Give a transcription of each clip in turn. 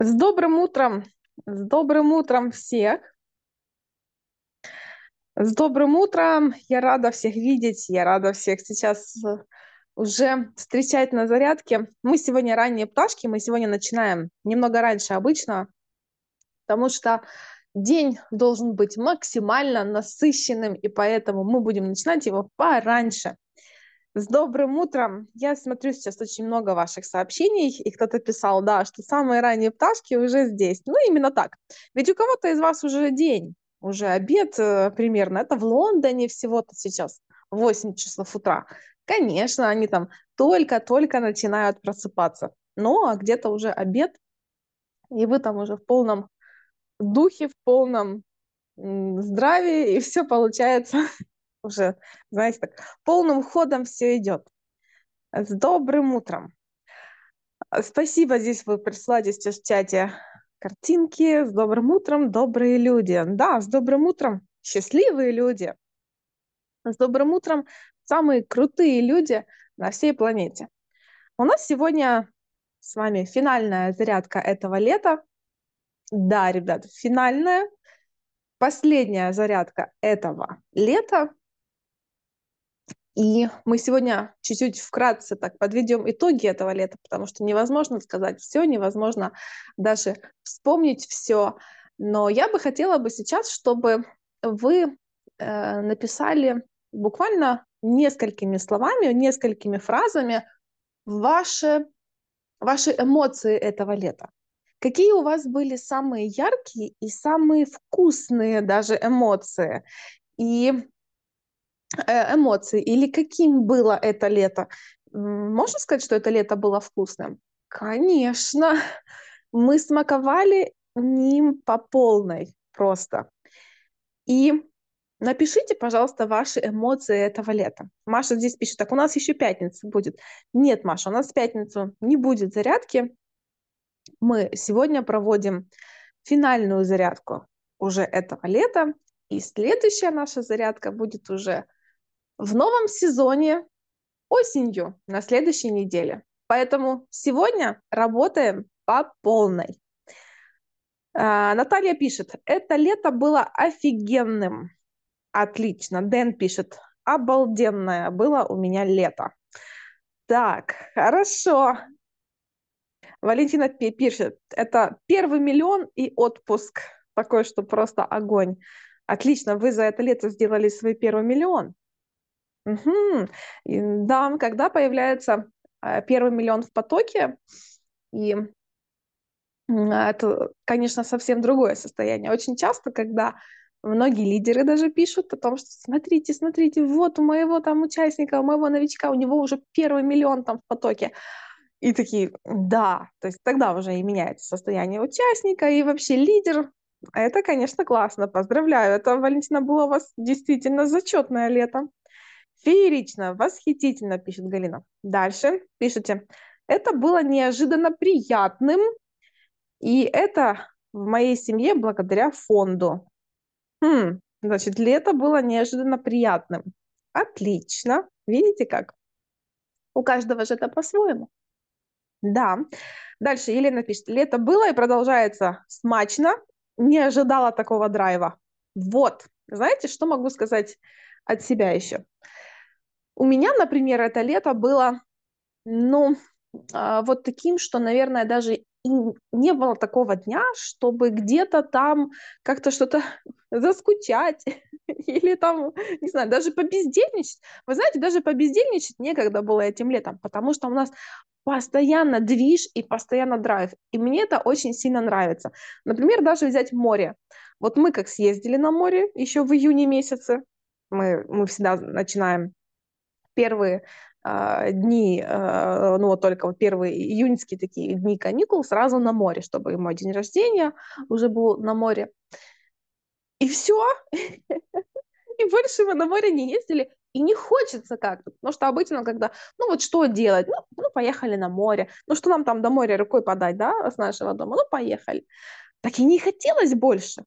С добрым утром! С добрым утром всех! С добрым утром! Я рада всех видеть, я рада всех сейчас э, уже встречать на зарядке. Мы сегодня ранние пташки, мы сегодня начинаем немного раньше обычно, потому что день должен быть максимально насыщенным, и поэтому мы будем начинать его пораньше. С добрым утром. Я смотрю сейчас очень много ваших сообщений, и кто-то писал, да, что самые ранние пташки уже здесь. Ну, именно так. Ведь у кого-то из вас уже день, уже обед э, примерно. Это в Лондоне всего-то сейчас 8 часов утра. Конечно, они там только-только начинают просыпаться. Ну, а где-то уже обед, и вы там уже в полном духе, в полном здравии, и все получается уже, знаете, так полным ходом все идет. С добрым утром. Спасибо, здесь вы прислали сейчас в чате картинки. С добрым утром, добрые люди. Да, с добрым утром, счастливые люди. С добрым утром, самые крутые люди на всей планете. У нас сегодня с вами финальная зарядка этого лета. Да, ребят, финальная, последняя зарядка этого лета. И мы сегодня чуть-чуть вкратце так подведем итоги этого лета, потому что невозможно сказать все, невозможно даже вспомнить все. Но я бы хотела бы сейчас, чтобы вы э, написали буквально несколькими словами, несколькими фразами ваши, ваши эмоции этого лета. Какие у вас были самые яркие и самые вкусные даже эмоции? И Э, эмоций или каким было это лето. Можно сказать, что это лето было вкусным? Конечно. Мы смаковали ним по полной просто. И напишите, пожалуйста, ваши эмоции этого лета. Маша здесь пишет, так у нас еще пятница будет. Нет, Маша, у нас в пятницу не будет зарядки. Мы сегодня проводим финальную зарядку уже этого лета. И следующая наша зарядка будет уже в новом сезоне осенью на следующей неделе. Поэтому сегодня работаем по полной. А, Наталья пишет, это лето было офигенным. Отлично. Дэн пишет, обалденное было у меня лето. Так, хорошо. Валентина пишет, это первый миллион и отпуск. Такой, что просто огонь. Отлично, вы за это лето сделали свой первый миллион. Угу. И, да, когда появляется э, первый миллион в потоке, и а, это, конечно, совсем другое состояние. Очень часто, когда многие лидеры даже пишут о том, что смотрите, смотрите, вот у моего там участника, у моего новичка, у него уже первый миллион там в потоке. И такие, да, то есть тогда уже и меняется состояние участника, и вообще лидер. Это, конечно, классно, поздравляю. Это, Валентина, было у вас действительно зачетное лето. Феерично, восхитительно, пишет Галина. Дальше пишите. Это было неожиданно приятным, и это в моей семье благодаря фонду. Хм, значит, лето было неожиданно приятным. Отлично. Видите как? У каждого же это по-своему. Да. Дальше Елена пишет. Лето было и продолжается смачно. Не ожидала такого драйва. Вот. Знаете, что могу сказать от себя еще? У меня, например, это лето было, ну, а, вот таким, что, наверное, даже и не было такого дня, чтобы где-то там как-то что-то заскучать или там, не знаю, даже побездельничать. Вы знаете, даже побездельничать некогда было этим летом, потому что у нас постоянно движ и постоянно драйв. И мне это очень сильно нравится. Например, даже взять море. Вот мы как съездили на море еще в июне месяце, мы, мы всегда начинаем первые а, дни, а, ну вот только вот первые июньские такие дни каникул сразу на море, чтобы мой день рождения уже был на море. И все. И больше мы на море не ездили. И не хочется как-то, потому что обычно, когда, ну вот что делать, ну, ну поехали на море, ну что нам там до моря рукой подать, да, с нашего дома, ну поехали. Так и не хотелось больше.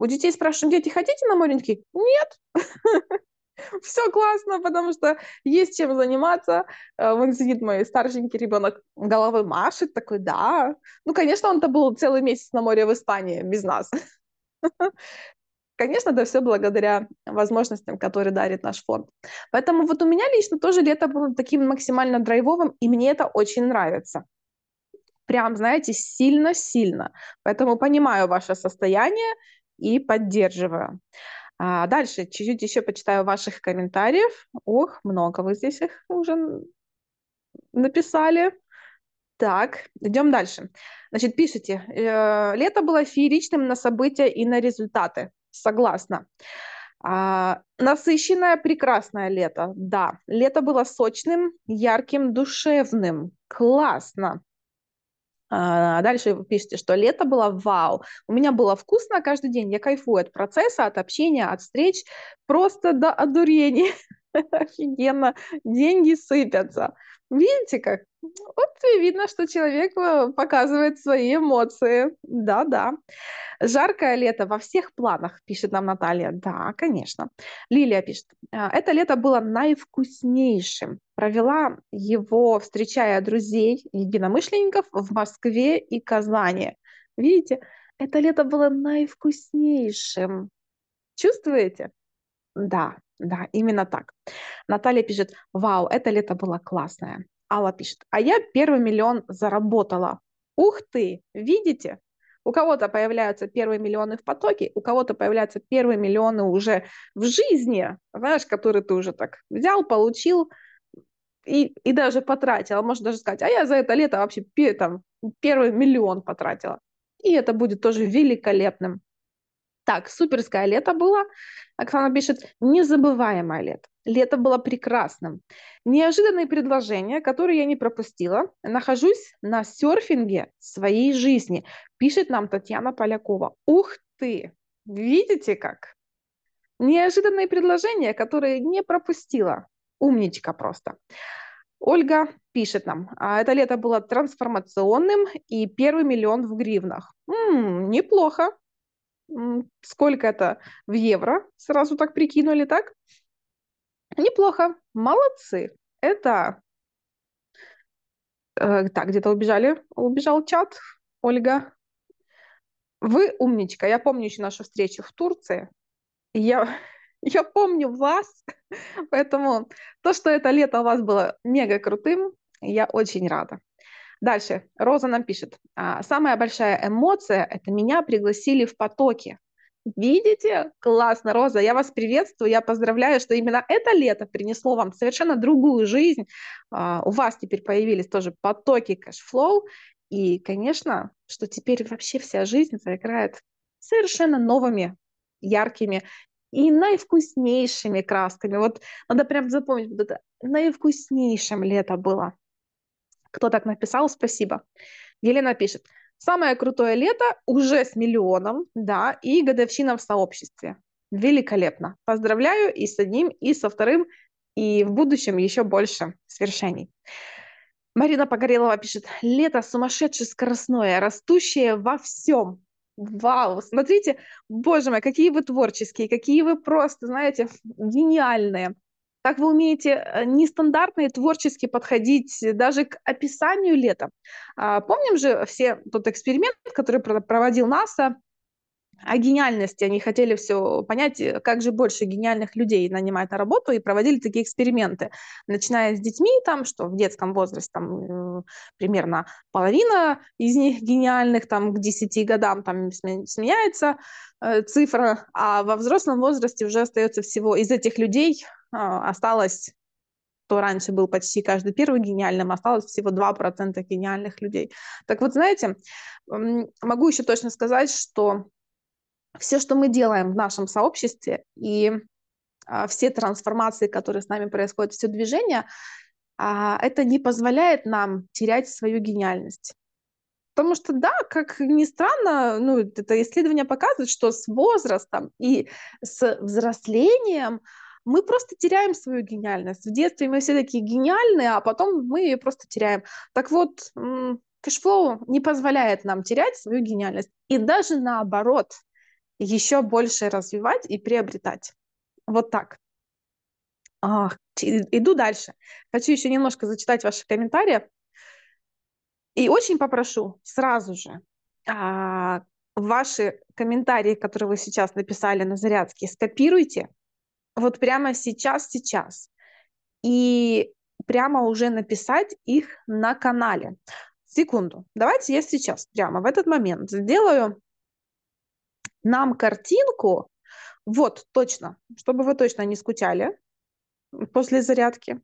У детей спрашиваем, дети, хотите на море? Они такие, нет. все классно, потому что есть чем заниматься. Э, Вон сидит мой старшенький ребенок, головы машет, такой, да. Ну, конечно, он-то был целый месяц на море в Испании без нас. Конечно, это все благодаря возможностям, которые дарит наш фонд. Поэтому вот у меня лично тоже лето было таким максимально драйвовым, и мне это очень нравится. Прям, знаете, сильно-сильно. Поэтому понимаю ваше состояние и поддерживаю. А дальше чуть-чуть еще почитаю ваших комментариев. Ох, много вы здесь их уже написали. Так, идем дальше. Значит, пишите. Э, лето было фееричным на события и на результаты. Согласна. А, насыщенное, прекрасное лето. Да, лето было сочным, ярким, душевным. Классно. А, а дальше вы пишете, что лето было вау. У меня было вкусно каждый день. Я кайфую от процесса, от общения, от встреч. Просто до одурения. Офигенно. Деньги сыпятся. Видите как? Вот видно, что человек э, показывает свои эмоции. Да-да. Жаркое лето во всех планах, пишет нам Наталья. Да, конечно. Лилия пишет. «Э, это лето было наивкуснейшим. Провела его, встречая друзей, единомышленников в Москве и Казани. Видите, это лето было наивкуснейшим. Чувствуете? Да, да, именно так. Наталья пишет, вау, это лето было классное. Алла пишет, а я первый миллион заработала. Ух ты, видите? У кого-то появляются первые миллионы в потоке, у кого-то появляются первые миллионы уже в жизни, знаешь, которые ты уже так взял, получил и, и даже потратил. Можно даже сказать, а я за это лето вообще там, первый миллион потратила. И это будет тоже великолепным. Так, суперское лето было. Оксана пишет, незабываемое лето. Лето было прекрасным. Неожиданные предложения, которые я не пропустила. Нахожусь на серфинге своей жизни, пишет нам Татьяна Полякова. Ух ты! Видите как? Неожиданные предложения, которые не пропустила. Умничка просто. Ольга пишет нам, а это лето было трансформационным и первый миллион в гривнах. М-м, неплохо, сколько это в евро, сразу так прикинули, так? Неплохо, молодцы. Это... Э, так, где-то убежали, убежал чат, Ольга. Вы умничка. Я помню еще нашу встречу в Турции. Я, я помню вас, поэтому то, что это лето у вас было мега крутым, я очень рада. Дальше. Роза нам пишет. А, Самая большая эмоция – это меня пригласили в потоки. Видите? Классно, Роза, я вас приветствую, я поздравляю, что именно это лето принесло вам совершенно другую жизнь. А, у вас теперь появились тоже потоки кэшфлоу, и, конечно, что теперь вообще вся жизнь заиграет совершенно новыми, яркими и наивкуснейшими красками. Вот надо прям запомнить, вот это наивкуснейшим лето было. Кто так написал, спасибо. Елена пишет. Самое крутое лето уже с миллионом, да, и годовщина в сообществе. Великолепно. Поздравляю и с одним, и со вторым, и в будущем еще больше свершений. Марина Погорелова пишет, лето сумасшедшее, скоростное, растущее во всем. Вау, смотрите, боже мой, какие вы творческие, какие вы просто, знаете, гениальные. Так вы умеете э, нестандартно и творчески подходить э, даже к описанию лета. А, помним же все тот эксперимент, который проводил НАСА о гениальности. Они хотели все понять, э, как же больше гениальных людей нанимать на работу, и проводили такие эксперименты, начиная с детьми, там, что в детском возрасте там, э, примерно половина из них гениальных, там, к 10 годам там, сменяется э, цифра, а во взрослом возрасте уже остается всего из этих людей осталось то раньше был почти каждый первый гениальным, осталось всего 2% гениальных людей. Так вот, знаете, могу еще точно сказать, что все, что мы делаем в нашем сообществе и а, все трансформации, которые с нами происходят, все движение, а, это не позволяет нам терять свою гениальность. Потому что, да, как ни странно, ну, это исследование показывает, что с возрастом и с взрослением мы просто теряем свою гениальность. В детстве мы все такие гениальные, а потом мы ее просто теряем. Так вот, кэшфлоу не позволяет нам терять свою гениальность. И даже наоборот, еще больше развивать и приобретать. Вот так. Ах, иду дальше. Хочу еще немножко зачитать ваши комментарии. И очень попрошу сразу же а, ваши комментарии, которые вы сейчас написали на зарядке, скопируйте вот прямо сейчас, сейчас. И прямо уже написать их на канале. Секунду. Давайте я сейчас, прямо в этот момент, сделаю нам картинку, вот, точно, чтобы вы точно не скучали после зарядки.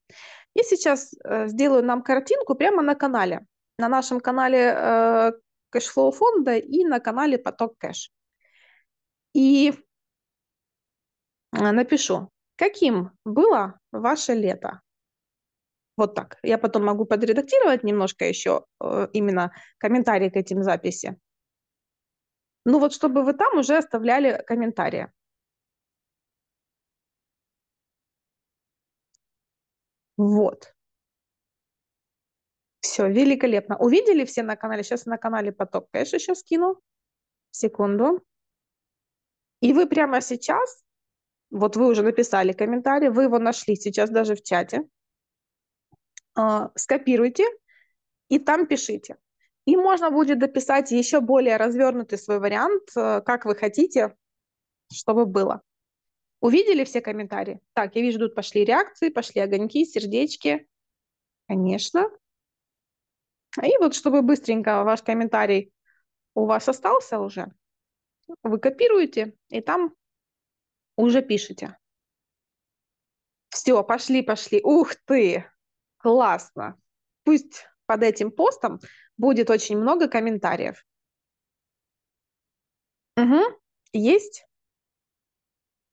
И сейчас э, сделаю нам картинку прямо на канале, на нашем канале э, кэшфлоу фонда и на канале поток кэш. И напишу, каким было ваше лето. Вот так. Я потом могу подредактировать немножко еще э, именно комментарий к этим записям. Ну вот чтобы вы там уже оставляли комментарии. Вот. Все, великолепно. Увидели все на канале? Сейчас на канале поток кэш еще скину. Секунду. И вы прямо сейчас, вот вы уже написали комментарий, вы его нашли сейчас даже в чате, э, скопируйте и там пишите. И можно будет дописать еще более развернутый свой вариант, э, как вы хотите, чтобы было. Увидели все комментарии? Так, я вижу, тут пошли реакции, пошли огоньки, сердечки. Конечно. И вот, чтобы быстренько ваш комментарий у вас остался уже, вы копируете и там уже пишете. Все, пошли, пошли. Ух ты! Классно! Пусть под этим постом будет очень много комментариев. Угу, есть.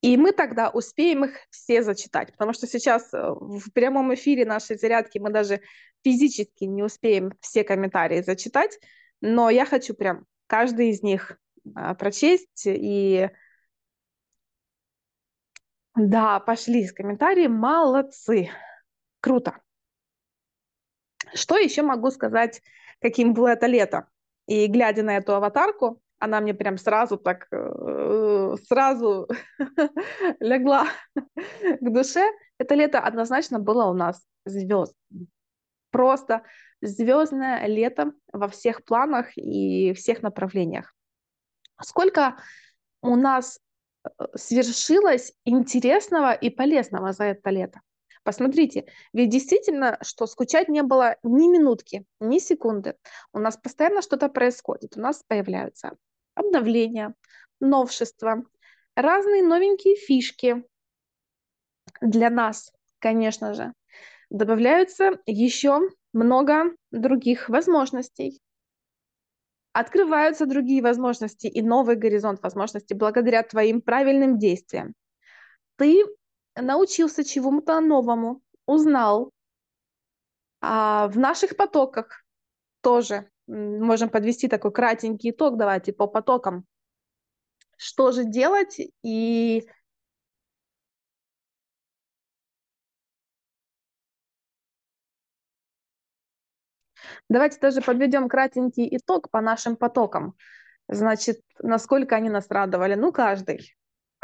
И мы тогда успеем их все зачитать, потому что сейчас э, в прямом эфире нашей зарядки мы даже физически не успеем все комментарии зачитать, но я хочу прям каждый из них а, прочесть. И да, пошли с комментарии, молодцы, круто. Что еще могу сказать, каким было это лето? И глядя на эту аватарку, она мне прям сразу так, э, сразу легла к душе. Это лето однозначно было у нас звезд. Просто звездное лето во всех планах и всех направлениях. Сколько у нас э, свершилось интересного и полезного за это лето. Посмотрите, ведь действительно, что скучать не было ни минутки, ни секунды. У нас постоянно что-то происходит. У нас появляются обновления, новшества, разные новенькие фишки для нас, конечно же. Добавляются еще много других возможностей. Открываются другие возможности и новый горизонт возможностей благодаря твоим правильным действиям. Ты научился чему-то новому, узнал. А в наших потоках тоже можем подвести такой кратенький итог, давайте по потокам. Что же делать и Давайте тоже подведем кратенький итог по нашим потокам. Значит, насколько они нас радовали? Ну, каждый.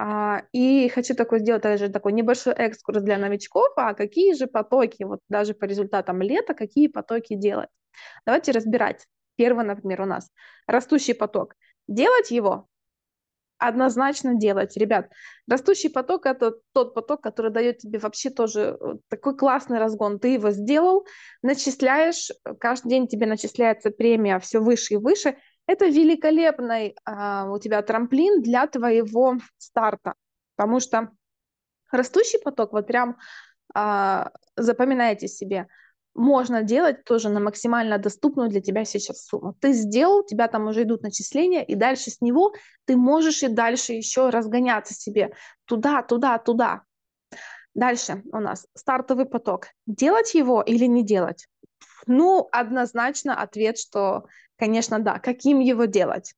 А, и хочу такой сделать даже такой небольшой экскурс для новичков, а какие же потоки, вот даже по результатам лета, какие потоки делать. Давайте разбирать. Первый, например, у нас растущий поток. Делать его однозначно делать, ребят. Растущий поток – это тот поток, который дает тебе вообще тоже э, такой классный разгон. Ты его сделал, начисляешь, каждый день тебе начисляется премия все выше и выше – это великолепный э, у тебя трамплин для твоего старта, потому что растущий поток, вот прям э, запоминайте себе, можно делать тоже на максимально доступную для тебя сейчас сумму. Ты сделал, тебя там уже идут начисления, и дальше с него ты можешь и дальше еще разгоняться себе туда, туда, туда. Дальше у нас стартовый поток. Делать его или не делать? Ну, однозначно ответ, что, конечно, да. Каким его делать?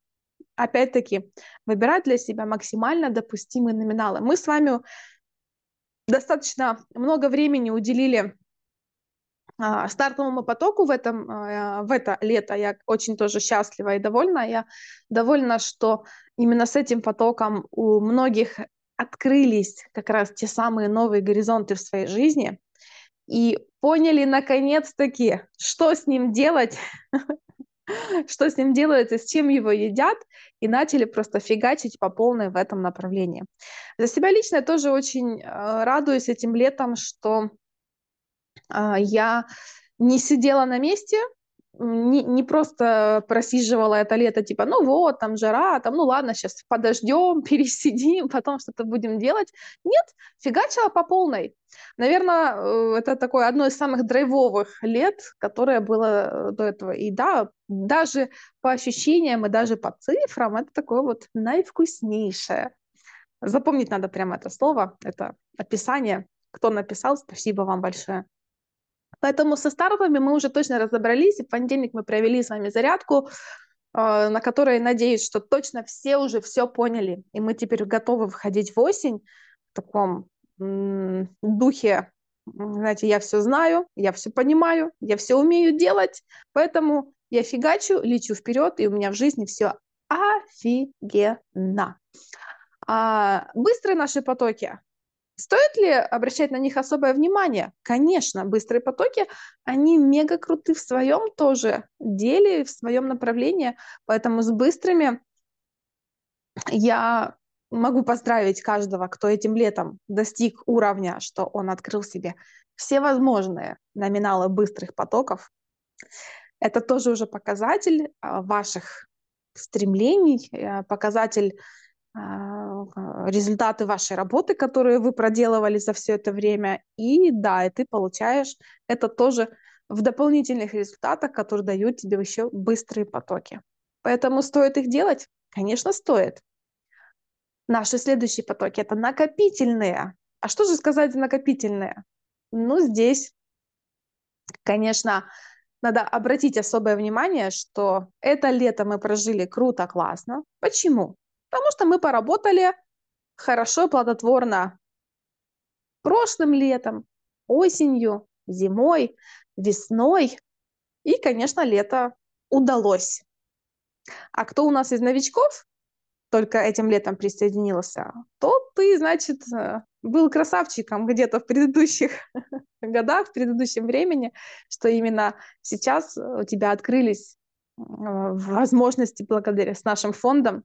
Опять-таки, выбирать для себя максимально допустимые номиналы. Мы с вами достаточно много времени уделили а, стартовому потоку в, этом, а, в это лето. Я очень тоже счастлива и довольна. Я довольна, что именно с этим потоком у многих открылись как раз те самые новые горизонты в своей жизни. И поняли наконец-таки, что с ним делать, что с ним делается, с чем его едят, и начали просто фигачить по полной в этом направлении. За себя лично я тоже очень э, радуюсь этим летом, что а, я не сидела на месте, не, не просто просиживала это лето, типа, ну вот, там жара, там, ну ладно, сейчас подождем, пересидим, потом что-то будем делать. Нет, фигачила по полной. Наверное, э, это такое одно из самых драйвовых лет, которое было э, до этого. И да, даже по ощущениям и даже по цифрам это такое вот наивкуснейшее. Запомнить надо прямо это слово, это описание. Кто написал, спасибо вам большое. Поэтому со стартами мы уже точно разобрались, и в понедельник мы провели с вами зарядку, э, на которой, надеюсь, что точно все уже все поняли, и мы теперь готовы выходить в осень в таком духе, знаете, я все знаю, я все понимаю, я все умею делать, поэтому я фигачу, лечу вперед, и у меня в жизни все офигенно. А, быстрые наши потоки, Стоит ли обращать на них особое внимание? Конечно, быстрые потоки, они мега круты в своем тоже деле, в своем направлении, поэтому с быстрыми я могу поздравить каждого, кто этим летом достиг уровня, что он открыл себе все возможные номиналы быстрых потоков. Это тоже уже показатель а, ваших стремлений, э, показатель а, Э, результаты вашей работы, которые вы проделывали за все это время. И да, и ты получаешь это тоже в дополнительных результатах, которые дают тебе еще быстрые потоки. Поэтому стоит их делать? Конечно, стоит. Наши следующие потоки – это накопительные. А что же сказать накопительные? Ну, здесь, конечно, надо обратить особое внимание, что это лето мы прожили круто, классно. Почему? Потому что мы поработали хорошо и плодотворно прошлым летом, осенью, зимой, весной. И, конечно, лето удалось. А кто у нас из новичков только этим летом присоединился, то ты, значит, э, был красавчиком где-то в предыдущих годах, в предыдущем времени, что именно сейчас у тебя открылись возможности благодаря с нашим фондом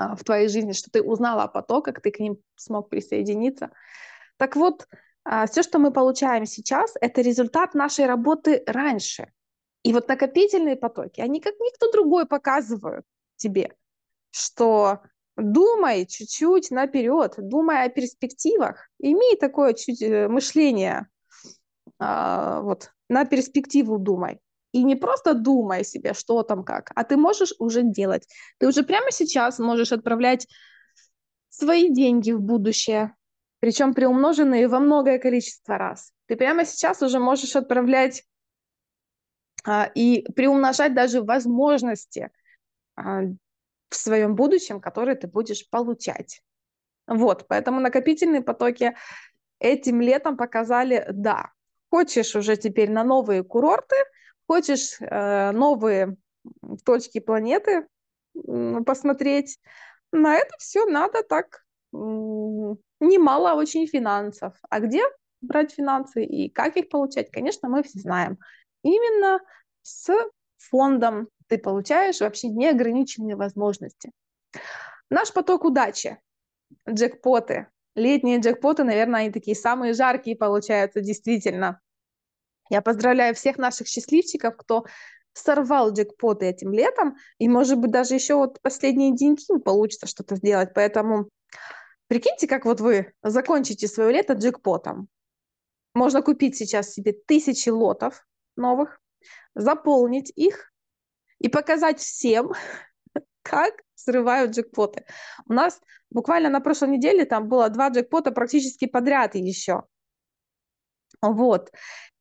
а, в твоей жизни, что ты узнала о потоках, ты к ним смог присоединиться. Так вот, а, все, что мы получаем сейчас, это результат нашей работы раньше. И вот накопительные потоки, они как никто другой показывают тебе, что думай чуть-чуть наперед, думай о перспективах, имей такое чуть э, мышление, а, вот на перспективу думай. И не просто думай себе, что там как, а ты можешь уже делать. Ты уже прямо сейчас можешь отправлять свои деньги в будущее, причем приумноженные во многое количество раз. Ты прямо сейчас уже можешь отправлять а, и приумножать даже возможности а, в своем будущем, которые ты будешь получать. Вот, поэтому накопительные потоки этим летом показали, да, хочешь уже теперь на новые курорты – Хочешь э, новые точки планеты посмотреть? На это все надо так немало очень финансов. А где брать финансы и как их получать, конечно, мы все знаем. Именно с фондом ты получаешь вообще неограниченные возможности. Наш поток удачи, джекпоты, летние джекпоты, наверное, они такие самые жаркие получаются, действительно. Я поздравляю всех наших счастливчиков, кто сорвал джекпоты этим летом, и, может быть, даже еще вот последние деньги им получится что-то сделать. Поэтому прикиньте, как вот вы закончите свое лето джекпотом. Можно купить сейчас себе тысячи лотов новых, заполнить их и показать всем, как срывают джекпоты. У нас буквально на прошлой неделе там было два джекпота практически подряд еще. Вот.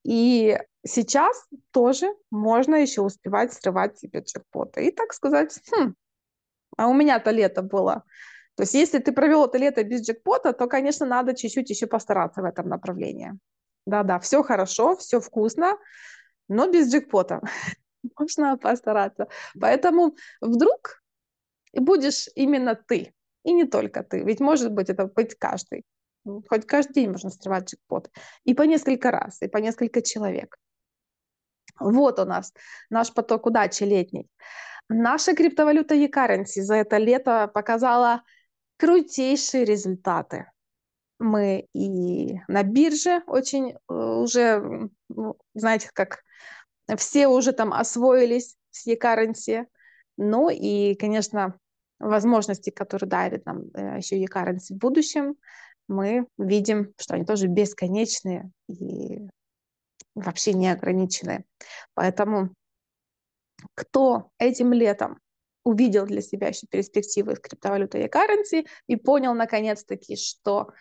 И сейчас тоже можно еще успевать срывать себе джекпоты. И так сказать, хм, а у меня-то лето было. То есть если ты провел это лето без джекпота, то, конечно, надо чуть-чуть еще постараться в этом направлении. Да-да, все хорошо, все вкусно, но без джекпота. Можно постараться. Поэтому вдруг будешь именно ты, и не только ты, ведь может быть это быть каждый. Хоть каждый день можно срывать джекпот. И по несколько раз, и по несколько человек. Вот у нас наш поток удачи летний. Наша криптовалюта e-currency за это лето показала крутейшие результаты. Мы и на бирже очень э, уже, знаете, как все уже там освоились с e-currency. Ну и, конечно, возможности, которые дарит нам э, еще e-currency в будущем, мы видим, что они тоже бесконечные и вообще неограниченные. Поэтому кто этим летом увидел для себя еще перспективы в криптовалюте e-currency и понял наконец-таки, что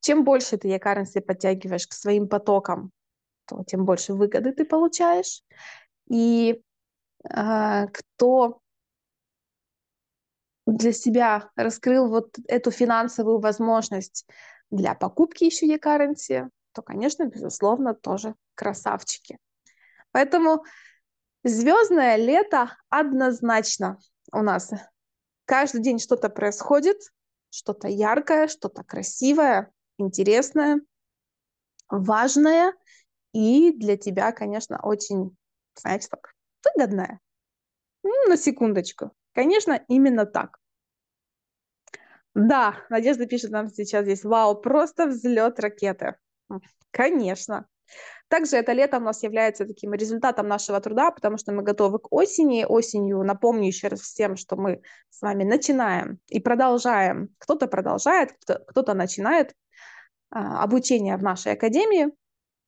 чем больше ты e-currency подтягиваешь к своим потокам, то тем больше выгоды ты получаешь. И э, кто для себя раскрыл вот эту финансовую возможность для покупки еще e-currency, то, конечно, безусловно, тоже красавчики. Поэтому звездное лето однозначно у нас. Каждый день что-то происходит, что-то яркое, что-то красивое, интересное, важное и для тебя, конечно, очень, знаете, так, выгодное. Ну, на секундочку. Конечно, именно так. Да, Надежда пишет нам сейчас здесь, вау, просто взлет ракеты. Конечно. Также это лето у нас является таким результатом нашего труда, потому что мы готовы к осени. Осенью, напомню еще раз всем, что мы с вами начинаем и продолжаем. Кто-то продолжает, кто-то, начинает а, обучение в нашей академии.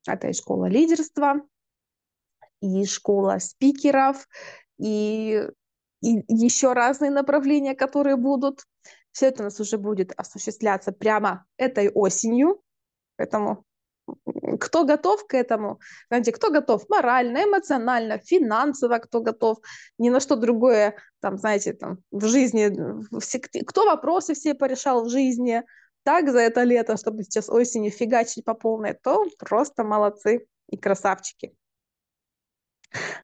Это и школа лидерства, и школа спикеров, и и еще разные направления, которые будут. Все это у нас уже будет осуществляться прямо этой осенью. Поэтому кто готов к этому? Знаете, кто готов морально, эмоционально, финансово, кто готов ни на что другое, там, знаете, там, в жизни, все, кто вопросы все порешал в жизни, так за это лето, чтобы сейчас осенью фигачить по полной, то просто молодцы и красавчики.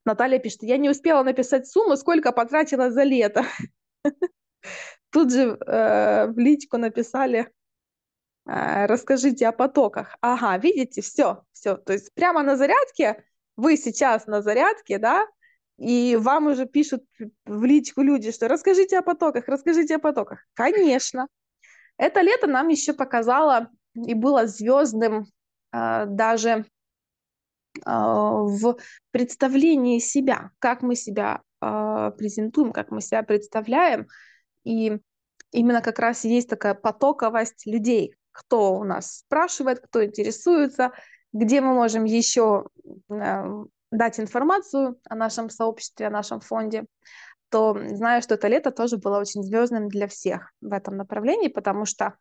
Наталья пишет, я не успела написать сумму, сколько потратила за лето. Тут же э, в личку написали, э, расскажите о потоках. Ага, видите, все, все. То есть прямо на зарядке, вы сейчас на зарядке, да, и вам уже пишут в личку люди, что расскажите о потоках, расскажите о потоках. Конечно. Это лето нам еще показало и было звездным э, даже а, в представлении себя, как мы себя а, презентуем, как мы себя представляем. И именно как раз есть такая потоковость людей, кто у нас спрашивает, кто интересуется, где мы можем еще а, дать информацию о нашем сообществе, о нашем фонде, то знаю, что это лето тоже было очень звездным для всех в этом направлении, потому что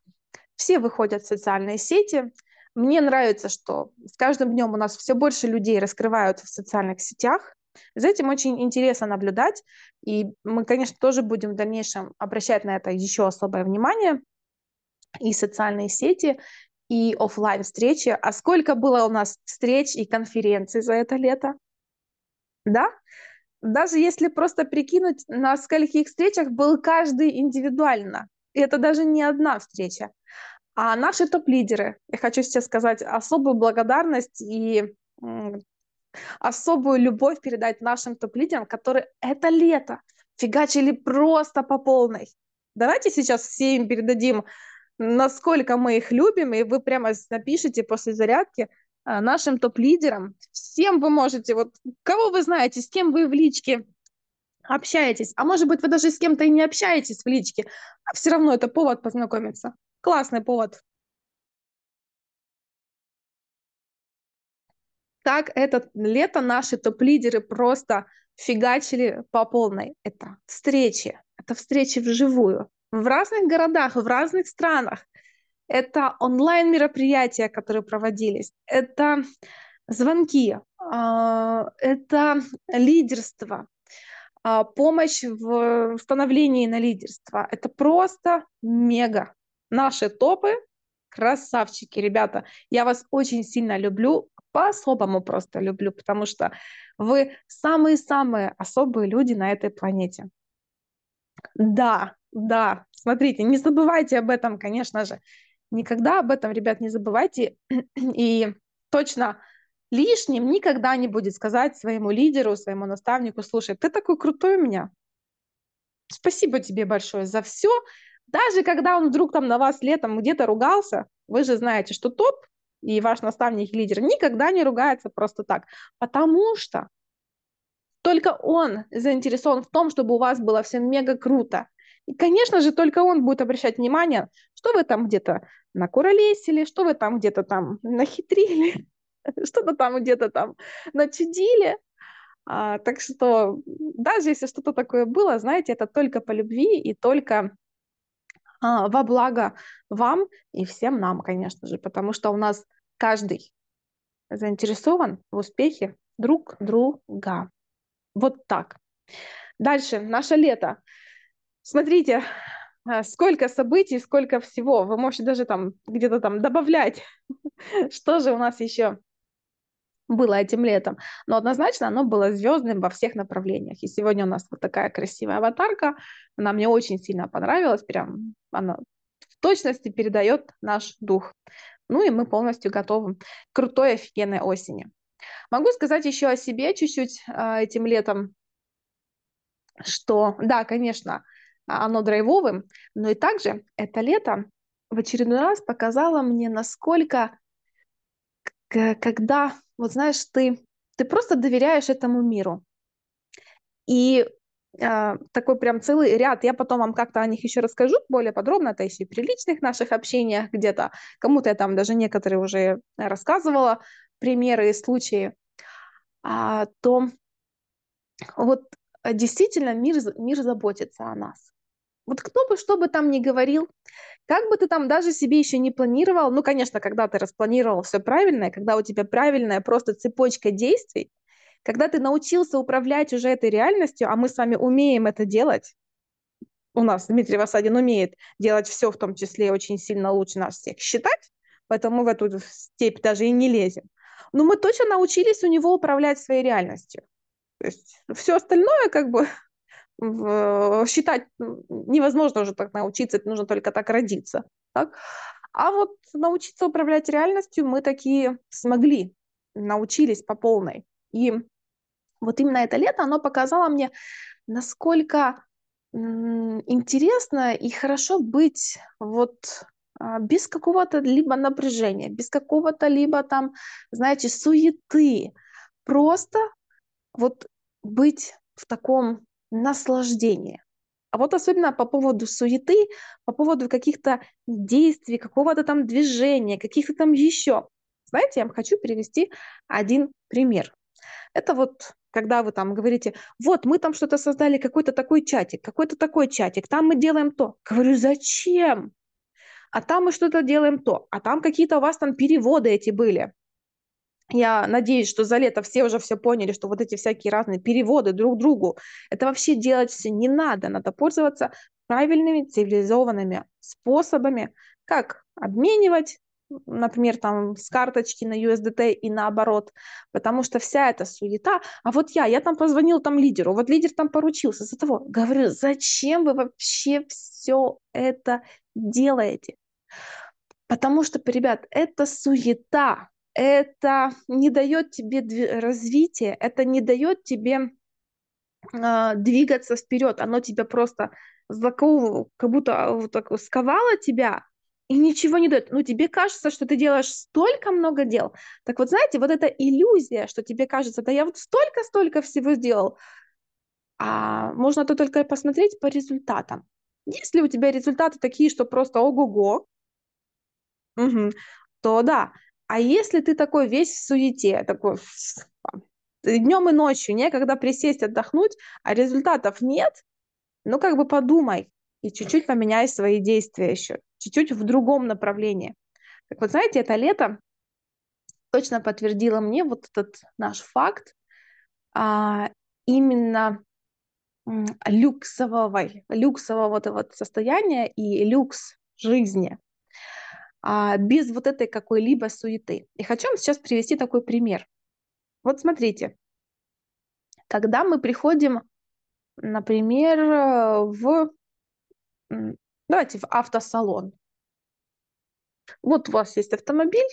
все выходят в социальные сети, мне нравится, что с каждым днем у нас все больше людей раскрываются в социальных сетях. За этим очень интересно наблюдать, и мы, конечно, тоже будем в дальнейшем обращать на это еще особое внимание, и социальные сети, и офлайн встречи. А сколько было у нас встреч и конференций за это лето? Да? Даже если просто прикинуть, на скольких встречах был каждый индивидуально. И это даже не одна встреча. А наши топ-лидеры, я хочу сейчас сказать особую благодарность и особую любовь передать нашим топ-лидерам, которые это лето фигачили просто по полной. Давайте сейчас все им передадим, насколько мы их любим, и вы прямо напишите после зарядки а, нашим топ-лидерам, всем вы можете, вот кого вы знаете, с кем вы в личке общаетесь, а может быть, вы даже с кем-то и не общаетесь в личке, а все равно это повод познакомиться. Классный повод. Так это лето наши топ-лидеры просто фигачили по полной. Это встречи, это встречи вживую, в разных городах, в разных странах. Это онлайн-мероприятия, которые проводились. Это звонки, а, это лидерство, а, помощь в становлении на лидерство. Это просто мега наши топы. Красавчики, ребята. Я вас очень сильно люблю. По-особому просто люблю, потому что вы самые-самые особые люди на этой планете. Да, да, смотрите, не забывайте об этом, конечно же. Никогда об этом, ребят, не забывайте. И точно лишним никогда не будет сказать своему лидеру, своему наставнику, слушай, ты такой крутой у меня. Спасибо тебе большое за все, даже когда он вдруг там на вас летом где-то ругался, вы же знаете, что топ и ваш наставник, лидер никогда не ругается просто так, потому что только он заинтересован в том, чтобы у вас было все мега круто. И, конечно же, только он будет обращать внимание, что вы там где-то накуролесили, что вы там где-то там нахитрили, что-то там где-то там начудили. А, так что даже если что-то такое было, знаете, это только по любви и только а, во благо вам и всем нам, конечно же, потому что у нас каждый заинтересован в успехе друг друга. Вот так. Дальше, наше лето. Смотрите, а, сколько событий, сколько всего. Вы можете даже там где-то там добавлять, что же у нас еще было этим летом, но однозначно оно было звездным во всех направлениях. И сегодня у нас вот такая красивая аватарка, она мне очень сильно понравилась, прям она в точности передает наш дух. Ну и мы полностью готовы к крутой, офигенной осени. Могу сказать еще о себе чуть-чуть э, этим летом, что, да, конечно, а, оно драйвовым, но и также это лето в очередной раз показало мне, насколько когда вот знаешь, ты, ты просто доверяешь этому миру. И э, такой прям целый ряд, я потом вам как-то о них еще расскажу более подробно, это еще и при личных наших общениях где-то, кому-то я там даже некоторые уже рассказывала примеры и случаи, а, то вот действительно мир, мир заботится о нас. Вот кто бы что бы там ни говорил, как бы ты там даже себе еще не планировал, ну, конечно, когда ты распланировал все правильное, когда у тебя правильная просто цепочка действий, когда ты научился управлять уже этой реальностью, а мы с вами умеем это делать, у нас Дмитрий Васадин умеет делать все, в том числе очень сильно лучше нас всех считать, поэтому в эту степь даже и не лезем. Но ну, мы точно научились у него управлять своей реальностью. То есть все остальное как бы считать невозможно уже так научиться, это нужно только так родиться. Так? А вот научиться управлять реальностью мы такие смогли, научились по полной. И вот именно это лето, оно показало мне, насколько интересно и хорошо быть вот а, без какого-то либо напряжения, без какого-то либо там, знаете, суеты. Просто вот быть в таком наслаждение. А вот особенно по поводу суеты, по поводу каких-то действий, какого-то там движения, каких-то там еще. Знаете, я вам хочу привести один пример. Это вот когда вы там говорите, вот мы там что-то создали, какой-то такой чатик, какой-то такой чатик, там мы делаем то. Говорю, зачем? А там мы что-то делаем то, а там какие-то у вас там переводы эти были. Я надеюсь, что за лето все уже все поняли, что вот эти всякие разные переводы друг другу, это вообще делать все не надо. Надо пользоваться правильными цивилизованными способами, как обменивать, например, там с карточки на USDT и наоборот, потому что вся эта суета, а вот я, я там позвонил там лидеру, вот лидер там поручился за того, говорю, зачем вы вообще все это делаете? Потому что, ребят, это суета, это не дает тебе развития, это не дает тебе э, двигаться вперед, оно тебя просто заковывало, как будто а, вот так сковало тебя, и ничего не дает. Ну, тебе кажется, что ты делаешь столько много дел. Так вот, знаете, вот эта иллюзия, что тебе кажется, да я вот столько-столько всего сделал, а можно то только посмотреть по результатам. Если у тебя результаты такие, что просто ого-го, угу, то да, а если ты такой весь в суете, такой днем и ночью, некогда присесть, отдохнуть, а результатов нет, ну как бы подумай и чуть-чуть поменяй свои действия еще, чуть-чуть в другом направлении. Так вот, знаете, это лето точно подтвердило мне вот этот наш факт а, именно люксового, люксового вот, вот состояния и люкс жизни. А, без вот этой какой-либо суеты. И хочу вам сейчас привести такой пример. Вот смотрите, когда мы приходим, например, в, давайте, в автосалон. Вот у вас есть автомобиль,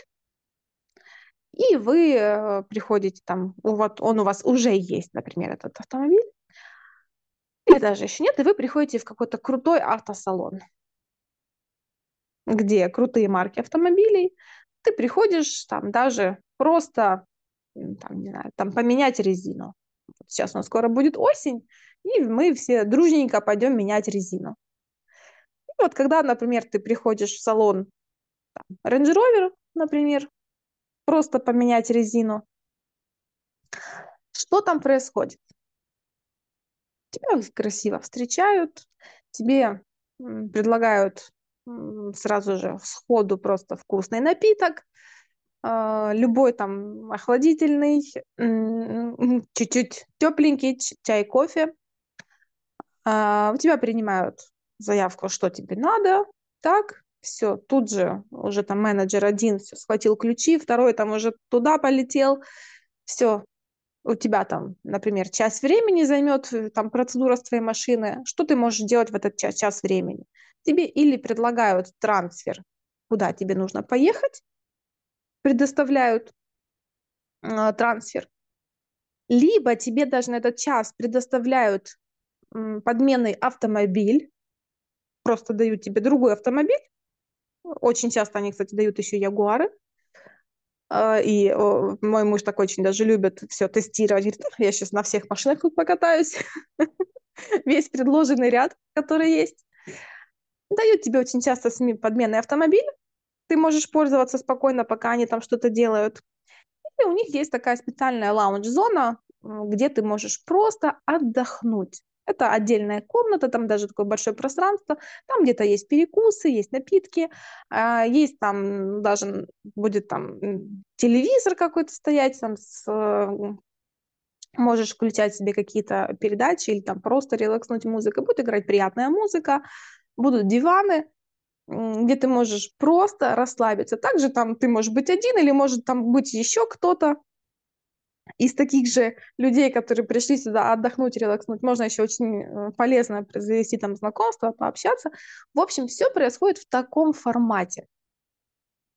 и вы э, приходите там, вот он у вас уже есть, например, этот автомобиль, или даже еще нет, и вы приходите в какой-то крутой автосалон где крутые марки автомобилей, ты приходишь там даже просто там, не знаю, там поменять резину. Сейчас у нас скоро будет осень, и мы все дружненько пойдем менять резину. И вот когда, например, ты приходишь в салон там, Range Rover, например, просто поменять резину, что там происходит? Тебя красиво встречают, тебе предлагают сразу же сходу просто вкусный напиток, а, любой там охладительный, чуть-чуть тепленький чай, кофе. А, у тебя принимают заявку, что тебе надо, так, все, тут же уже там менеджер один все, схватил ключи, второй там уже туда полетел, все, у тебя там, например, час времени займет э, там процедура с твоей машины, что ты можешь делать в этот час, час времени? тебе или предлагают трансфер, куда тебе нужно поехать, предоставляют э, трансфер, либо тебе даже на этот час предоставляют э, подменный автомобиль, просто дают тебе другой автомобиль. Очень часто они, кстати, дают еще ягуары. А, и мой муж такой очень даже любит все тестировать. «Ну, я сейчас на всех машинах покатаюсь. Весь предложенный ряд, который есть дают тебе очень часто СМИ подменный автомобиль, ты можешь пользоваться спокойно, пока они там что-то делают. И у них есть такая специальная лаунж-зона, где ты можешь просто отдохнуть. Это отдельная комната, там даже такое большое пространство, там где-то есть перекусы, есть напитки, а, есть там даже будет там телевизор какой-то стоять, там с, можешь включать себе какие-то передачи или там просто релакснуть музыку, будет играть приятная музыка, будут диваны, где ты можешь просто расслабиться. Также там ты можешь быть один или может там быть еще кто-то из таких же людей, которые пришли сюда отдохнуть, релакснуть, можно еще очень э, полезно произвести там знакомство, пообщаться. В общем, все происходит в таком формате.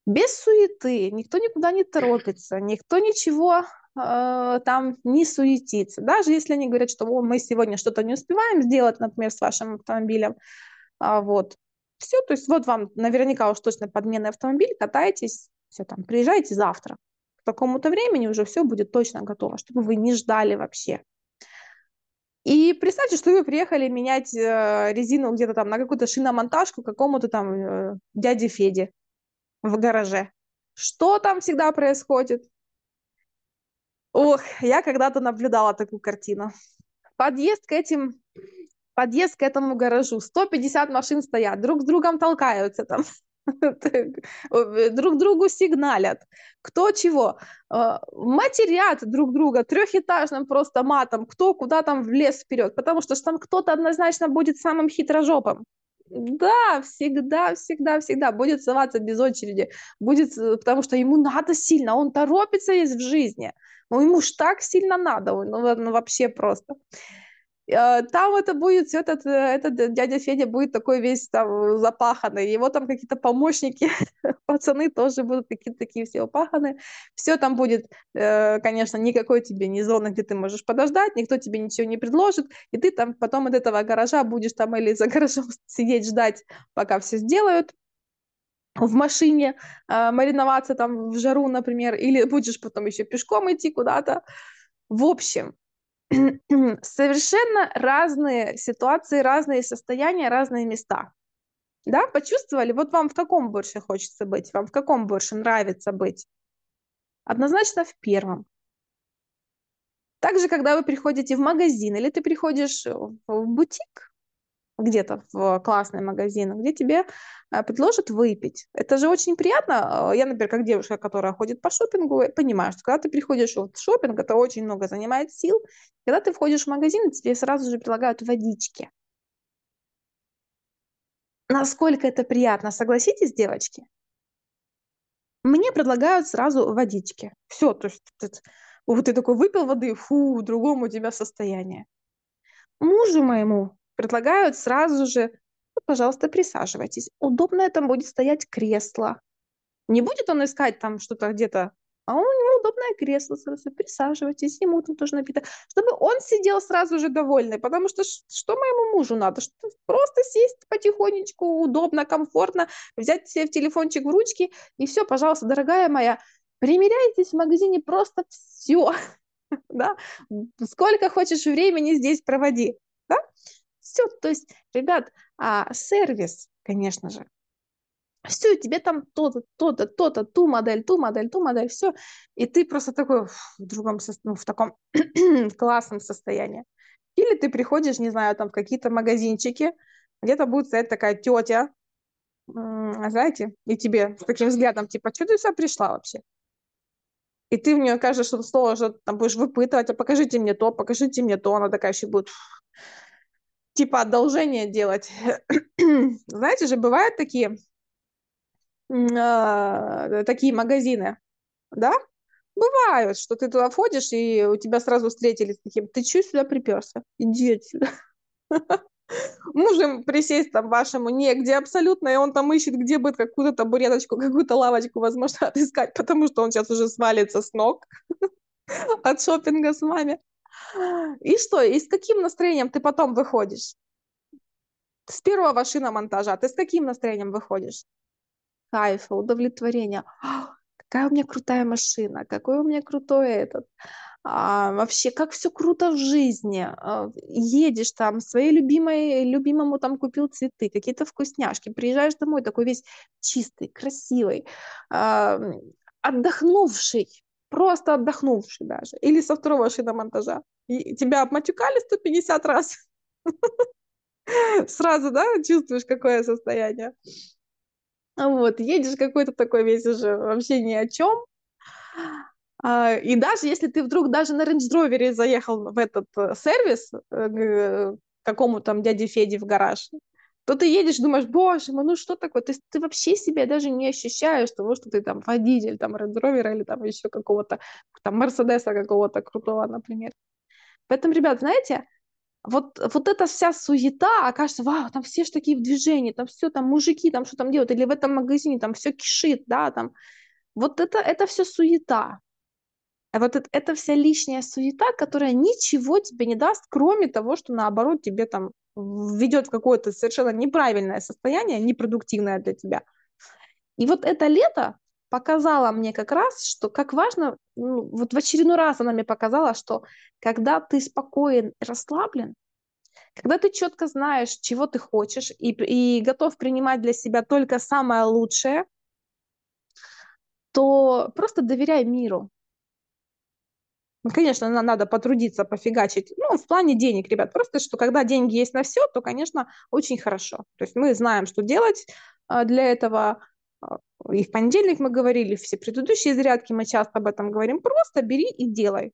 Без суеты, никто никуда не торопится, никто ничего э, там не суетится. Даже если они говорят, что мы сегодня что-то не успеваем сделать, например, с вашим автомобилем, а, вот, все, то есть вот вам наверняка уж точно подменный автомобиль, катайтесь, все там, приезжайте завтра. К такому-то времени уже все будет точно готово, чтобы вы не ждали вообще. И представьте, что вы приехали менять э, резину где-то там на какую-то шиномонтажку какому-то там э, дяде Феде в гараже. Что там всегда происходит? Ох, я когда-то наблюдала такую картину. Подъезд к этим подъезд к этому гаражу, 150 машин стоят, друг с другом толкаются там, друг другу сигналят, кто чего, э, матерят друг друга трехэтажным просто матом, кто куда там в лес вперед, потому что там кто-то однозначно будет самым хитрожопым. Да, всегда, всегда, всегда будет соваться без очереди, будет, э, потому что ему надо сильно, он торопится есть в жизни, ну, ему ж так сильно надо, ну, ну вообще просто. Э, там это будет, этот, э, этот дядя Федя будет такой весь там запаханный, его там какие-то помощники, пацаны тоже будут такие, такие все упаханы. Все там будет, э, конечно, никакой тебе не зоны, где ты можешь подождать, никто тебе ничего не предложит, и ты там потом от этого гаража будешь там или за гаражом сидеть, ждать, пока все сделают, в машине мариноваться там в жару, например, или будешь потом еще пешком идти куда-то. В общем, совершенно разные ситуации, разные состояния, разные места. Да, почувствовали? Вот вам в каком больше хочется быть? Вам в каком больше нравится быть? Однозначно в первом. Также, когда вы приходите в магазин или ты приходишь в бутик, где-то в э, классный магазин, где тебе э, предложат выпить. Это же очень приятно. Э, я, например, как девушка, которая ходит по шопингу, понимаю, что когда ты приходишь в шопинг, это очень много занимает сил. Когда ты входишь в магазин, тебе сразу же предлагают водички. Насколько это приятно, согласитесь, девочки? Мне предлагают сразу водички. Все, то есть вот ты такой выпил воды, фу, другому у тебя состояние. Мужу моему предлагают сразу же, ну, пожалуйста, присаживайтесь. Удобное там будет стоять кресло. Не будет он искать там что-то где-то, а у него удобное кресло сразу, присаживайтесь, ему там тоже напиток. Чтобы он сидел сразу же довольный, потому что что моему мужу надо? Что просто сесть потихонечку, удобно, комфортно, взять себе телефончик в ручки, и все, пожалуйста, дорогая моя, примеряйтесь в магазине просто все да, сколько хочешь времени здесь проводи все. То есть, ребят, а, сервис, конечно же. Все, тебе там то-то, то-то, то-то, ту модель, ту модель, ту модель, все. И ты просто такой в другом, ну, в таком классном состоянии. Или ты приходишь, не знаю, там в какие-то магазинчики, где-то будет стоять такая тетя, знаете, и тебе с таким взглядом, типа, что ты сюда пришла вообще? И ты в нее каждое а что слово, что там будешь выпытывать, а покажите мне то, покажите мне то, она такая еще будет типа одолжение делать. Знаете же, бывают такие, э, такие магазины, да? Бывают, что ты туда входишь, и у тебя сразу встретились таким, ты чего сюда приперся? Иди отсюда. Мужем присесть там вашему негде абсолютно, и он там ищет, где бы какую-то табуреточку, какую-то лавочку, возможно, отыскать, потому что он сейчас уже свалится с ног от шопинга с вами. И что, и с каким настроением ты потом выходишь? С первого шиномонтажа а ты с каким настроением выходишь? Кайфа, удовлетворение. Какая у меня крутая машина, какой у меня крутой этот. А, вообще, как все круто в жизни. А, едешь там, своей любимой, любимому там купил цветы, какие-то вкусняшки, приезжаешь домой такой весь чистый, красивый, а, отдохнувший, просто отдохнувший даже, или со второго шиномонтажа. И тебя обматюкали 150 раз. Сразу, да, чувствуешь, какое состояние. Вот, едешь какой-то такой весь уже вообще ни о чем. А, и даже если ты вдруг даже на рейндж-дровере заехал в этот э, сервис э, э, какому там дяде Феде в гараж, то ты едешь, думаешь, боже мой, ну что такое? то есть ты вообще себя даже не ощущаешь того, что ты там водитель, там, Range Rover или там еще какого-то, там, Мерседеса какого-то крутого, например. Поэтому, ребят, знаете, вот, вот эта вся суета, окажется, а вау, там все же такие в движении, там все, там мужики, там что там делают, или в этом магазине там все кишит, да, там. Вот это, это все суета. А вот это, это вся лишняя суета, которая ничего тебе не даст, кроме того, что наоборот тебе там ведет в какое-то совершенно неправильное состояние, непродуктивное для тебя. И вот это лето показало мне как раз, что как важно, ну, вот в очередной раз она мне показала, что когда ты спокоен и расслаблен, когда ты четко знаешь, чего ты хочешь и, и готов принимать для себя только самое лучшее, то просто доверяй миру, ну, конечно, надо потрудиться, пофигачить, ну, в плане денег, ребят, просто, что когда деньги есть на все, то, конечно, очень хорошо. То есть мы знаем, что делать а, для этого, а, и в понедельник мы говорили, все предыдущие зарядки мы часто об этом говорим, просто бери и делай.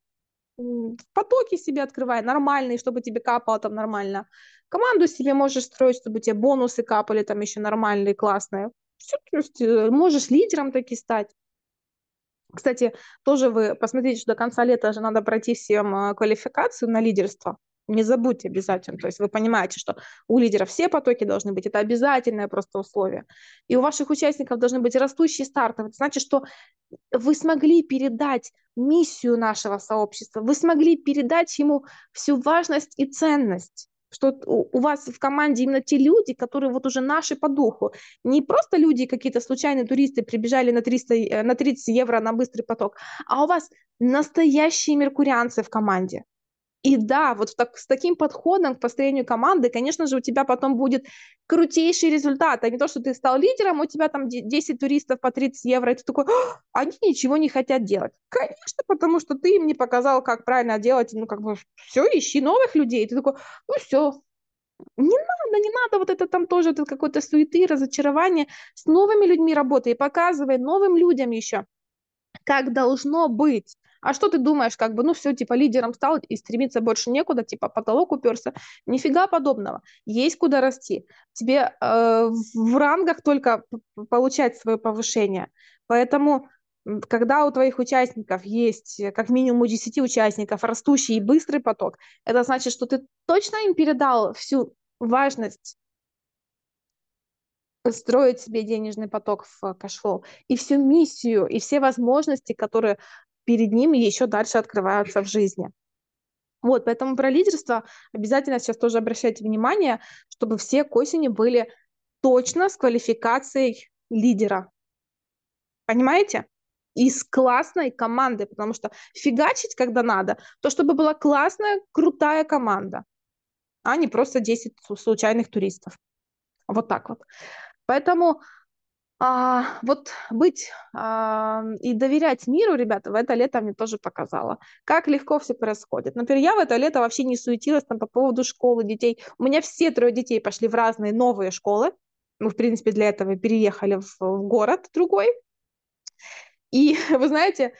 Потоки себе открывай, нормальные, чтобы тебе капало там нормально. Команду себе можешь строить, чтобы тебе бонусы капали там еще нормальные, классные. Все, то есть э, можешь лидером таки стать. Кстати, тоже вы посмотрите, что до конца лета же надо пройти всем э, квалификацию на лидерство. Не забудьте обязательно. То есть вы понимаете, что у лидера все потоки должны быть. Это обязательное просто условие. И у ваших участников должны быть растущие старты. Это значит, что вы смогли передать миссию нашего сообщества. Вы смогли передать ему всю важность и ценность что у вас в команде именно те люди, которые вот уже наши по духу. Не просто люди, какие-то случайные туристы прибежали на, 300, э, на 30 евро на быстрый поток, а у вас настоящие меркурианцы в команде. И да, вот так, с таким подходом к построению команды, конечно же, у тебя потом будет крутейший результат, а не то, что ты стал лидером, у тебя там 10 туристов по 30 евро, и ты такой, «А, они ничего не хотят делать. Конечно, потому что ты им не показал, как правильно делать, ну, как бы, все, ищи новых людей, и ты такой, ну, все, не надо, не надо, вот это там тоже это какой-то суеты, разочарование. С новыми людьми работай, показывай новым людям еще, как должно быть а что ты думаешь, как бы, ну все, типа, лидером стал и стремиться больше некуда, типа, потолок уперся. Нифига подобного. Есть куда расти. Тебе э, в рангах только получать свое повышение. Поэтому когда у твоих участников есть э, как минимум у 10 участников растущий и быстрый поток, это значит, что ты точно им передал всю важность строить себе денежный поток в кэшфлоу, и всю миссию, и все возможности, которые перед ним еще дальше открываются в жизни. Вот, поэтому про лидерство обязательно сейчас тоже обращайте внимание, чтобы все к осени были точно с квалификацией лидера. Понимаете? из классной команды, потому что фигачить, когда надо, то чтобы была классная, крутая команда, а не просто 10 случайных туристов. Вот так вот. Поэтому а, вот быть а, и доверять миру, ребята, в это лето мне тоже показало, как легко все происходит. Например, я в это лето вообще не суетилась там по поводу школы детей. У меня все трое детей пошли в разные новые школы. Мы, в принципе, для этого переехали в, в город другой. И, вы знаете,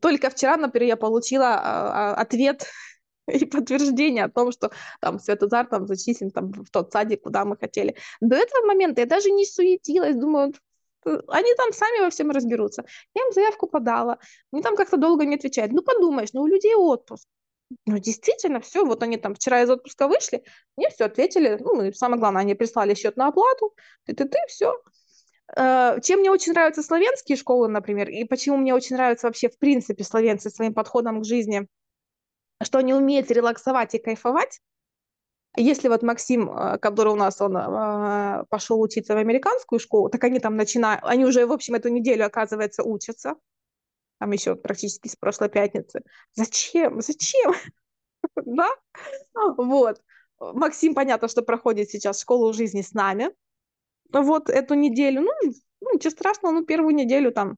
только вчера, например, я получила а, а ответ и подтверждение о том, что там Светозар там зачислен там, в тот садик, куда мы хотели. До этого момента я даже не суетилась, думаю, Э, они там сами во всем разберутся. Я им заявку подала, мне там как-то долго не отвечают. Ну, подумаешь, ну, у людей отпуск. Ну, действительно, все, вот они там вчера из отпуска вышли, мне все ответили, ну, самое главное, они прислали счет на оплату, ты-ты-ты, все. Э, чем мне очень нравятся славянские школы, например, и почему мне очень нравятся вообще, в принципе, славянцы своим подходом к жизни, что они умеют релаксовать и кайфовать, если вот Максим а, Каблор у нас, он а, пошел учиться в американскую школу, так они там начинают, они уже, в общем, эту неделю, оказывается, учатся, там еще практически с прошлой пятницы. Зачем? Зачем? Да? Вот. Максим, понятно, что проходит сейчас школу жизни с нами. Вот эту неделю, ну, ну, ничего страшного, ну, первую неделю там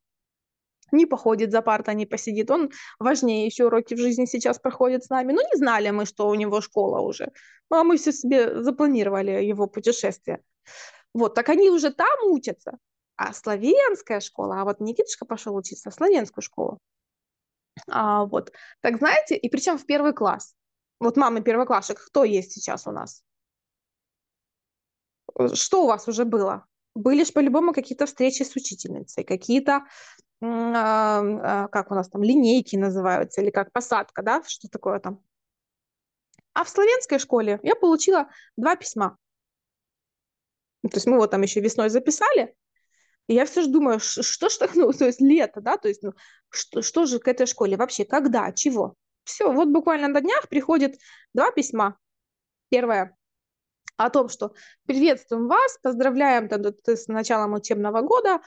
не походит за партой, не посидит. Он важнее еще уроки в жизни сейчас проходит с нами. Ну, не знали мы, что у него школа уже. Ну, а мы все себе запланировали его путешествие. Вот, так они уже там учатся. А славянская школа, а вот Никитушка пошел учиться в славянскую школу. А, вот, так знаете, и причем в первый класс. Вот мамы первоклашек, кто есть сейчас у нас? Что у вас уже было? были же по-любому какие-то встречи с учительницей, какие-то а, как у нас там, линейки называются, или как посадка, да, что такое там. А в славянской школе я получила два письма. Ну, то есть мы его там еще весной записали, и я все же думаю, что ж так, ну, то есть лето, да, то есть, ну, что, что же к этой школе вообще, когда, чего? Все, вот буквально на днях приходит два письма. Первое о том, что приветствуем вас, поздравляем там, с началом учебного года,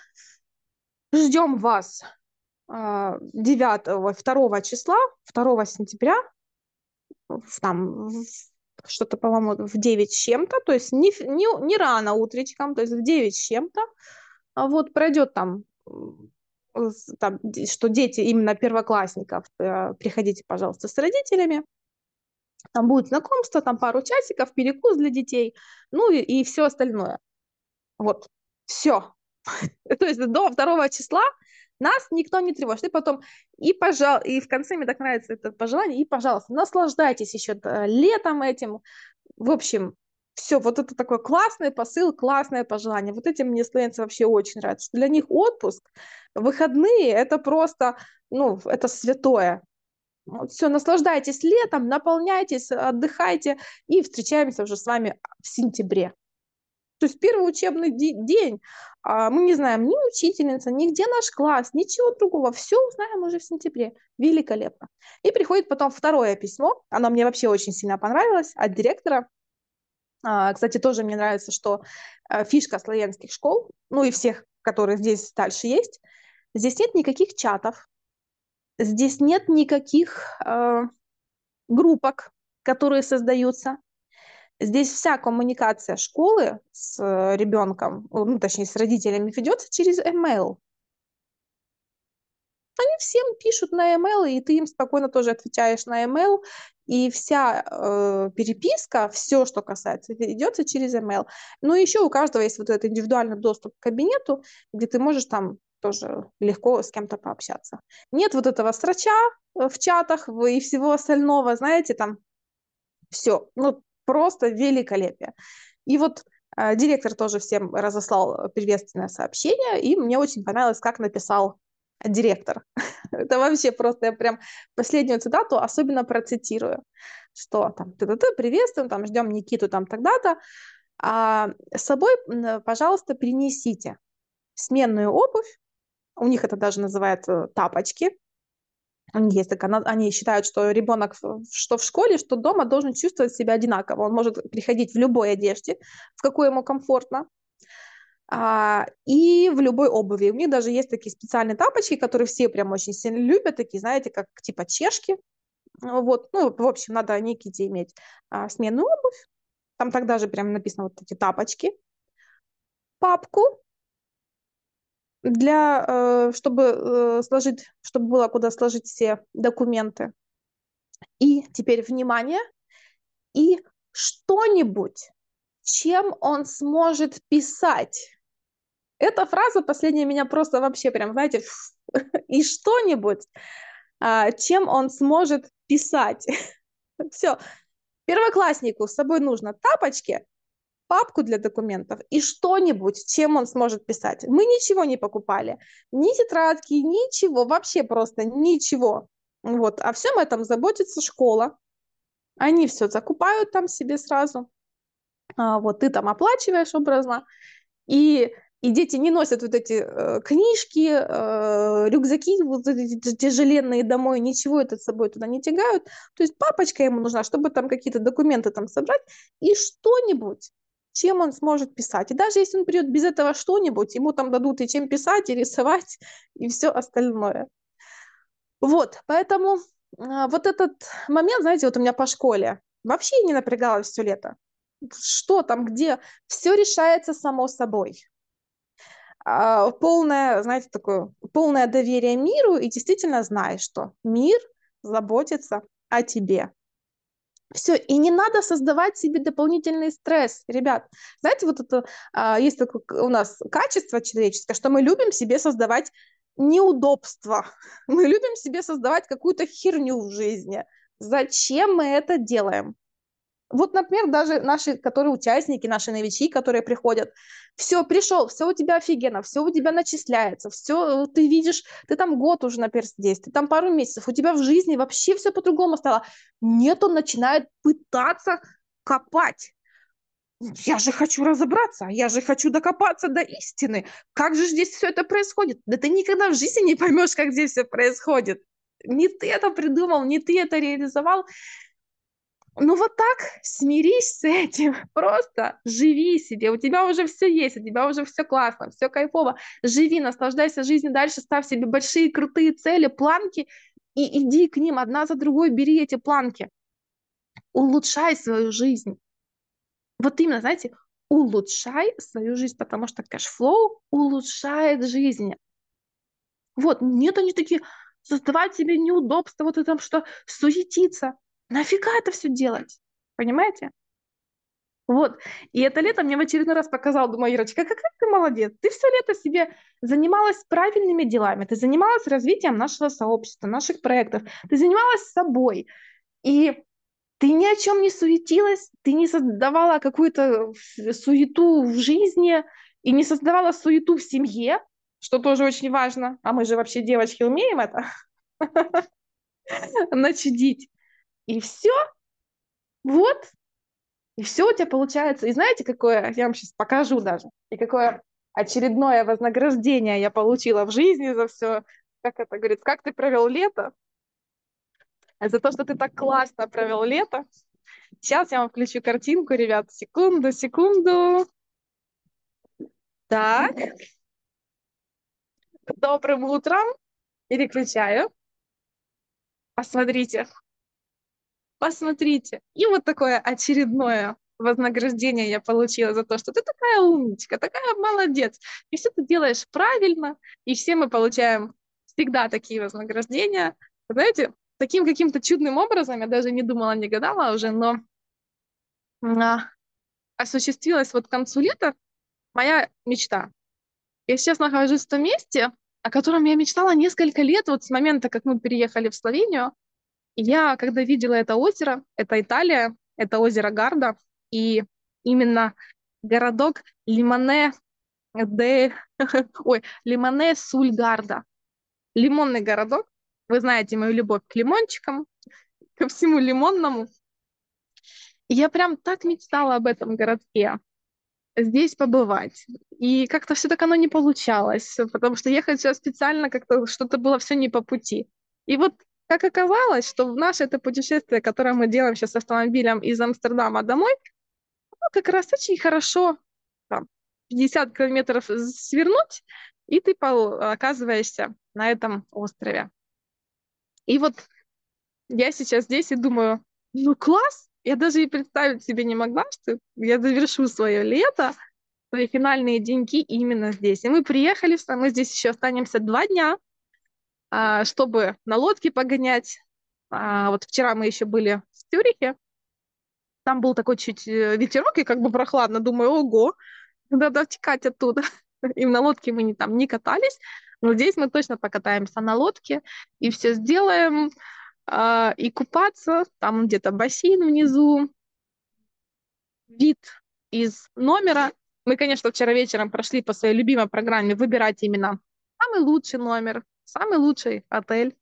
Ждем вас 9, а, 2 числа, 2 сентября, там что-то, по-моему, в 9 с чем-то, то есть не, не, не рано утречком, то есть в 9 с чем-то, а вот пройдет там, там, что дети именно первоклассников, э, приходите, пожалуйста, с родителями, там будет знакомство, там пару часиков, перекус для детей, ну и, и все остальное. Вот, все, то есть до 2 числа нас никто не тревожит. И потом, и, пожал, и в конце мне так нравится это пожелание, и, пожалуйста, наслаждайтесь еще э, летом этим. В общем, все, вот это такой классный посыл, классное пожелание. Вот этим мне слоенцы вообще очень нравятся. Что для них отпуск, выходные – это просто, ну, это святое. Вот, все, наслаждайтесь летом, наполняйтесь, отдыхайте, и встречаемся уже с вами в сентябре. То есть первый учебный день, а мы не знаем ни учительница, ни где наш класс, ничего другого. Все узнаем уже в сентябре. Великолепно. И приходит потом второе письмо. Оно мне вообще очень сильно понравилось от директора. А, кстати, тоже мне нравится, что э, фишка славянских школ, ну и всех, которые здесь дальше есть, здесь нет никаких чатов, здесь нет никаких э, группок, которые создаются. Здесь вся коммуникация школы с э, ребенком, ну, точнее, с родителями ведется через email. Они всем пишут на email, и ты им спокойно тоже отвечаешь на email, и вся э, переписка, все, что касается, идется через email. Ну и еще у каждого есть вот этот индивидуальный доступ к кабинету, где ты можешь там тоже легко с кем-то пообщаться. Нет вот этого срача э, в чатах и всего остального, знаете, там все. Ну, просто великолепие. И вот э, директор тоже всем разослал приветственное сообщение, и мне очень понравилось, как написал директор. Это вообще просто я прям последнюю цитату особенно процитирую, что там ты ты приветствуем, там ждем Никиту там тогда-то. А с собой, пожалуйста, принесите сменную обувь, у них это даже называется тапочки, есть такая, они считают, что ребенок что в школе, что дома должен чувствовать себя одинаково. Он может приходить в любой одежде, в какой ему комфортно, а, и в любой обуви. У них даже есть такие специальные тапочки, которые все прям очень сильно любят, такие, знаете, как типа чешки. Вот, ну, в общем, надо Никите иметь а, сменную обувь. Там тогда же прям написано вот эти тапочки, папку, для, э, чтобы э, сложить, чтобы было куда сложить все документы. И теперь внимание. И что-нибудь, чем он сможет писать. Эта фраза последняя меня просто вообще прям, знаете, и что-нибудь, а, чем он сможет писать. Все. Первокласснику с собой нужно тапочки, папку для документов и что-нибудь, чем он сможет писать. Мы ничего не покупали, ни тетрадки, ничего, вообще просто ничего. Вот. О всем этом заботится школа. Они все закупают там себе сразу. А, вот ты там оплачиваешь образно. И, и дети не носят вот эти э, книжки, э, рюкзаки вот эти тяжеленные домой, ничего это с собой туда не тягают. То есть папочка ему нужна, чтобы там какие-то документы там собрать и что-нибудь чем он сможет писать. И даже если он придет без этого что-нибудь, ему там дадут и чем писать, и рисовать, и все остальное. Вот, поэтому а, вот этот момент, знаете, вот у меня по школе, вообще не напрягалась все лето. Что там, где, все решается само собой. А, полное, знаете, такое, полное доверие миру и действительно знаешь, что мир заботится о тебе. Все, и не надо создавать себе дополнительный стресс, ребят. Знаете, вот это а, есть такое у нас качество человеческое, что мы любим себе создавать неудобства. Мы любим себе создавать какую-то херню в жизни. Зачем мы это делаем? Вот, например, даже наши, которые участники, наши новички, которые приходят, все, пришел, все у тебя офигенно, все у тебя начисляется, все, ты видишь, ты там год уже, например, здесь, ты там пару месяцев, у тебя в жизни вообще все по-другому стало. Нет, он начинает пытаться копать. Я же хочу разобраться, я же хочу докопаться до истины. Как же здесь все это происходит? Да ты никогда в жизни не поймешь, как здесь все происходит. Не ты это придумал, не ты это реализовал ну вот так смирись с этим, просто живи себе, у тебя уже все есть, у тебя уже все классно, все кайфово, живи, наслаждайся жизнью дальше, ставь себе большие крутые цели, планки, и иди к ним одна за другой, бери эти планки, улучшай свою жизнь. Вот именно, знаете, улучшай свою жизнь, потому что кэшфлоу улучшает жизнь. Вот, нет, они такие, создавать себе неудобства, вот это, там что суетиться. Нафига это все делать? Понимаете? Вот. И это лето мне в очередной раз показал, думаю, Ирочка, какая ты молодец. Ты все лето себе занималась правильными делами. Ты занималась развитием нашего сообщества, наших проектов. Ты занималась собой. И ты ни о чем не суетилась, ты не создавала какую-то э, суету в жизни и не создавала суету в семье, что тоже очень важно. А мы же вообще девочки умеем это начудить. И все. Вот. И все у тебя получается. И знаете, какое, я вам сейчас покажу даже, и какое очередное вознаграждение я получила в жизни за все, как это говорит, как ты провел лето, за то, что ты так классно провел лето. Сейчас я вам включу картинку, ребят. Секунду, секунду. Так. Добрым утром. Переключаю. Посмотрите, посмотрите. И вот такое очередное вознаграждение я получила за то, что ты такая умничка, такая молодец, и все ты делаешь правильно, и все мы получаем всегда такие вознаграждения. знаете, таким каким-то чудным образом, я даже не думала, не гадала уже, но а, осуществилась вот к концу лета моя мечта. Я сейчас нахожусь в том месте, о котором я мечтала несколько лет, вот с момента, как мы переехали в Словению, я, когда видела это озеро, это Италия, это озеро Гарда, и именно городок Лимоне де... Ой, Лимоне Сульгарда. Лимонный городок. Вы знаете мою любовь к лимончикам, ко всему лимонному. я прям так мечтала об этом городке, здесь побывать. И как-то все так оно не получалось, потому что ехать сейчас специально как-то что-то было все не по пути. И вот как оказалось, что в наше это путешествие, которое мы делаем сейчас с автомобилем из Амстердама домой, ну, как раз очень хорошо там, 50 километров свернуть, и ты оказываешься на этом острове. И вот я сейчас здесь и думаю, ну класс, я даже и представить себе не могла, что я завершу свое лето, свои финальные деньки именно здесь. И мы приехали, мы здесь еще останемся два дня, а, чтобы на лодке погонять. А, вот вчера мы еще были в Тюрихе, там был такой чуть э, ветерок, и как бы прохладно, думаю, ого, надо втекать оттуда. И на лодке мы не, там не катались, но здесь мы точно покатаемся на лодке и все сделаем, а, и купаться, там где-то бассейн внизу, вид из номера. Мы, конечно, вчера вечером прошли по своей любимой программе выбирать именно самый лучший номер, самый лучший отель,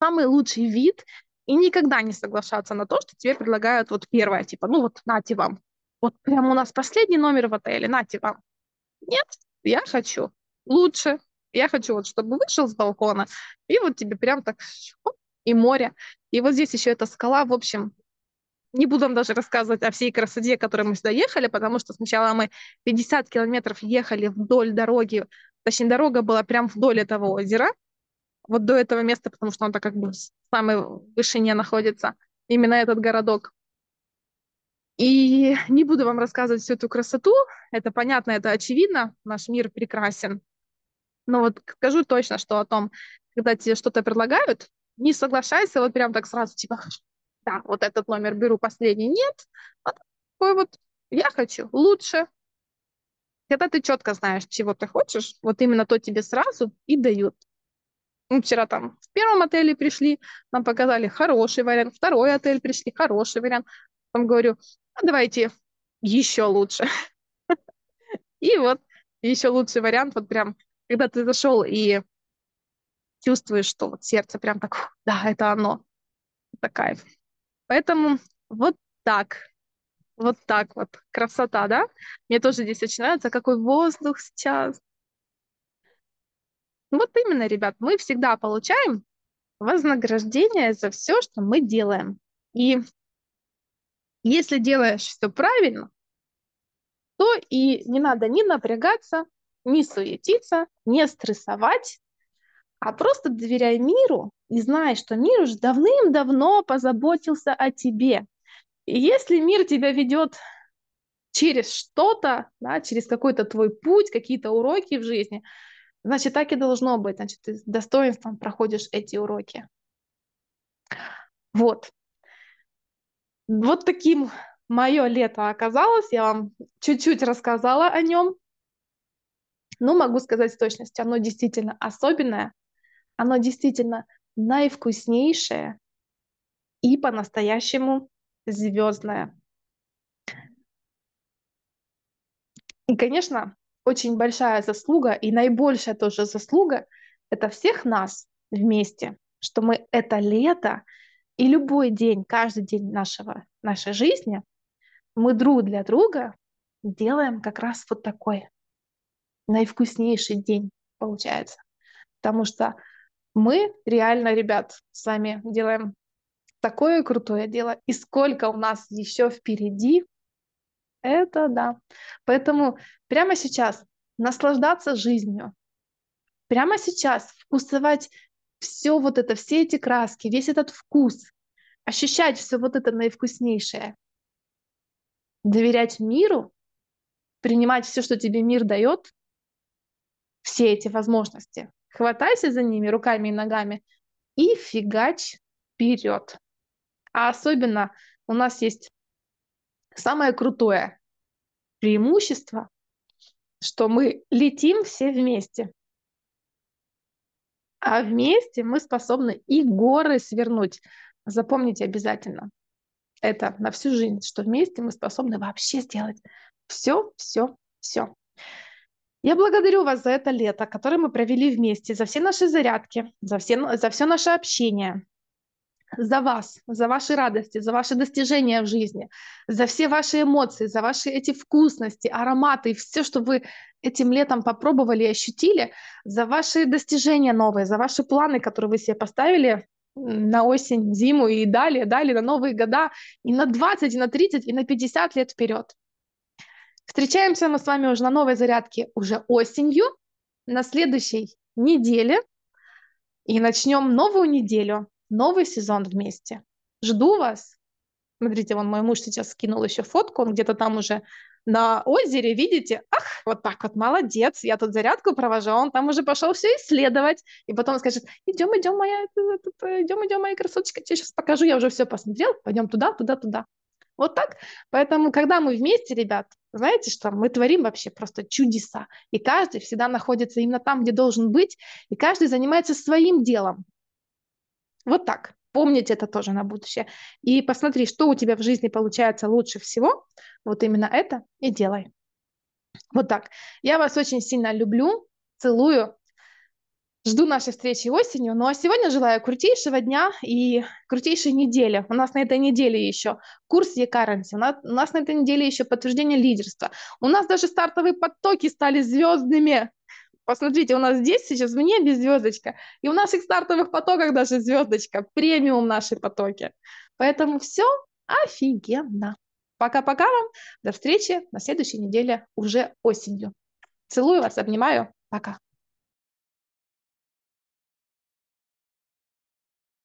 самый лучший вид, и никогда не соглашаться на то, что тебе предлагают вот первое, типа, ну вот, нате вам, вот прямо у нас последний номер в отеле, нате вам. Нет, я хочу лучше, я хочу вот, чтобы вышел с балкона, и вот тебе прям так и море. И вот здесь еще эта скала, в общем, не буду вам даже рассказывать о всей красоте, которой мы сюда ехали, потому что сначала мы 50 километров ехали вдоль дороги точнее, дорога была прям вдоль этого озера, вот до этого места, потому что он так как бы в самой вышине находится, именно этот городок. И не буду вам рассказывать всю эту красоту, это понятно, это очевидно, наш мир прекрасен. Но вот скажу точно, что о том, когда тебе что-то предлагают, не соглашайся вот прям так сразу, типа, да, вот этот номер беру, последний нет, вот а такой вот я хочу лучше, когда ты четко знаешь, чего ты хочешь, вот именно то тебе сразу и дают. Ну, вчера там в первом отеле пришли, нам показали хороший вариант, второй отель пришли, хороший вариант. Там говорю, а давайте еще лучше. И вот еще лучший вариант, вот прям, когда ты зашел и чувствуешь, что вот сердце прям так, да, это оно, это кайф. Поэтому вот так вот так вот. Красота, да? Мне тоже здесь очень нравится, какой воздух сейчас. Вот именно, ребят, мы всегда получаем вознаграждение за все, что мы делаем. И если делаешь все правильно, то и не надо ни напрягаться, ни суетиться, ни стрессовать, а просто доверяй миру и знай, что мир уже давным-давно позаботился о тебе. И если мир тебя ведет через что-то, да, через какой-то твой путь, какие-то уроки в жизни, значит, так и должно быть. Значит, ты с достоинством проходишь эти уроки. Вот. Вот таким мое лето оказалось. Я вам чуть-чуть рассказала о нем. Но ну, могу сказать с точностью, оно действительно особенное. Оно действительно наивкуснейшее и по-настоящему звездная. И, конечно, очень большая заслуга и наибольшая тоже заслуга — это всех нас вместе, что мы это лето и любой день, каждый день нашего, нашей жизни мы друг для друга делаем как раз вот такой наивкуснейший день получается. Потому что мы реально, ребят, с вами делаем такое крутое дело, и сколько у нас еще впереди, это да. Поэтому прямо сейчас наслаждаться жизнью, прямо сейчас вкусовать все вот это, все эти краски, весь этот вкус, ощущать все вот это наивкуснейшее, доверять миру, принимать все, что тебе мир дает, все эти возможности. Хватайся за ними руками и ногами и фигач вперед. А особенно у нас есть самое крутое преимущество, что мы летим все вместе. А вместе мы способны и горы свернуть. Запомните обязательно это на всю жизнь, что вместе мы способны вообще сделать все, все, все. Я благодарю вас за это лето, которое мы провели вместе, за все наши зарядки, за все, за все наше общение, за вас, за ваши радости, за ваши достижения в жизни, за все ваши эмоции, за ваши эти вкусности, ароматы и все, что вы этим летом попробовали и ощутили, за ваши достижения новые, за ваши планы, которые вы себе поставили на осень, зиму и далее, далее, на новые года, и на 20, и на 30, и на 50 лет вперед. Встречаемся мы с вами уже на новой зарядке уже осенью, на следующей неделе, и начнем новую неделю новый сезон вместе. Жду вас. Смотрите, вон мой муж сейчас скинул еще фотку, он где-то там уже на озере, видите, ах, вот так вот, молодец, я тут зарядку провожу, а он там уже пошел все исследовать, и потом скажет, идем, идем, моя, э, э, э, идем, идем, моя красоточка, тебе сейчас покажу, я уже все посмотрел, пойдем туда, туда, туда. Вот так. Поэтому, когда мы вместе, ребят, знаете что, мы творим вообще просто чудеса. И каждый всегда находится именно там, где должен быть, и каждый занимается своим делом. Вот так. Помнить это тоже на будущее. И посмотри, что у тебя в жизни получается лучше всего. Вот именно это и делай. Вот так. Я вас очень сильно люблю, целую. Жду нашей встречи осенью. Ну а сегодня желаю крутейшего дня и крутейшей недели. У нас на этой неделе еще курс e у нас на этой неделе еще подтверждение лидерства. У нас даже стартовые потоки стали звездными. Посмотрите, у нас здесь сейчас в небе звездочка, и в наших стартовых потоках даже звездочка, премиум наши потоки. Поэтому все офигенно. Пока-пока вам. До встречи на следующей неделе уже осенью. Целую вас, обнимаю. Пока.